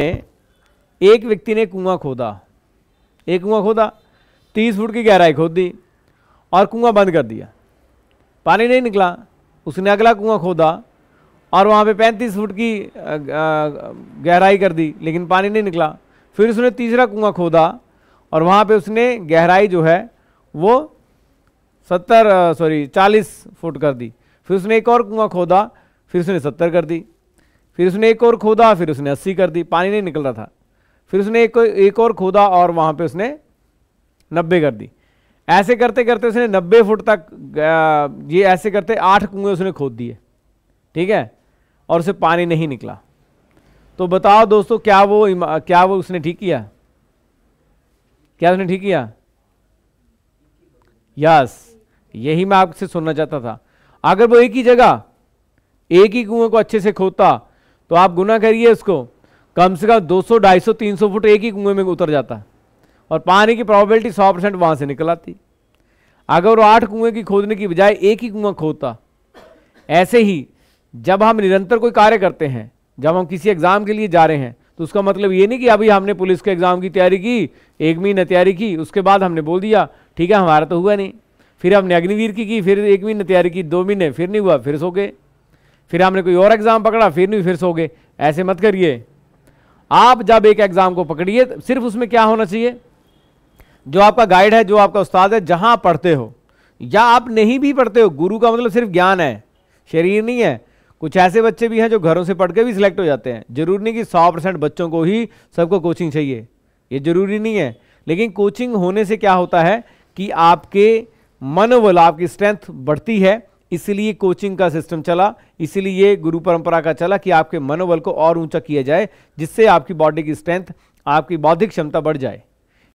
में एक व्यक्ति ने कुआं खोदा एक कुआं खोदा तीस फुट की गहराई खोद दी और कुआं बंद कर दिया पानी नहीं निकला उसने अगला कुआं खोदा और वहाँ पे पैंतीस फुट की गहराई कर दी लेकिन पानी नहीं निकला फिर उसने तीसरा कुआं खोदा और वहाँ पे उसने गहराई जो है वो सत्तर सॉरी चालीस फुट कर दी फिर उसने एक और कुआं खोदा फिर उसने सत्तर कर दी फिर उसने एक और खोदा फिर उसने अस्सी कर दी पानी नहीं निकल रहा था फिर उसने एक एक और खोदा और वहाँ पे उसने नब्बे कर दी ऐसे करते करते उसने नब्बे फुट तक ये ऐसे करते आठ कुएँ उसने खोद दिए ठीक है और उसे पानी नहीं निकला तो बताओ दोस्तों क्या वो क्या वो उसने ठीक किया क्या उसने ठीक किया यस यही मैं आपसे सुनना चाहता था अगर वो एक ही जगह एक ही कुएं को अच्छे से खोदता तो आप गुना करिए इसको कम से कम 200, 250, 300 फुट एक ही कुएं में उतर जाता है और पानी की प्रॉबिलिटी 100 परसेंट वहाँ से निकल आती अगर वो आठ कुएं की खोदने की बजाय एक ही कुआं खोदता ऐसे ही जब हम निरंतर कोई कार्य करते हैं जब हम किसी एग्ज़ाम के लिए जा रहे हैं तो उसका मतलब ये नहीं कि अभी हमने पुलिस के एग्ज़ाम की तैयारी की एक महीने तैयारी की उसके बाद हमने बोल दिया ठीक है हमारा तो हुआ नहीं फिर हमने अग्निवीर की की फिर एक महीने तैयारी की दो महीने फिर नहीं हुआ फिर सो गए फिर हमने कोई और एग्ज़ाम पकड़ा फिर नहीं फिर सो गए ऐसे मत करिए आप जब एक एग्ज़ाम को पकड़िए सिर्फ उसमें क्या होना चाहिए जो आपका गाइड है जो आपका उस्ताद है जहाँ पढ़ते हो या आप नहीं भी पढ़ते हो गुरु का मतलब सिर्फ ज्ञान है शरीर नहीं है कुछ ऐसे बच्चे भी हैं जो घरों से पढ़ के भी सिलेक्ट हो जाते हैं जरूरी नहीं कि सौ परसेंट बच्चों को ही सबको कोचिंग चाहिए ये जरूरी नहीं है लेकिन कोचिंग होने से क्या होता है कि आपके मनोबल आपकी स्ट्रेंथ बढ़ती है इसलिए कोचिंग का सिस्टम चला इसलिए गुरु परंपरा का चला कि आपके मनोबल को और ऊंचा किया जाए जिससे आपकी बॉडी की स्ट्रेंथ आपकी बौद्धिक क्षमता बढ़ जाए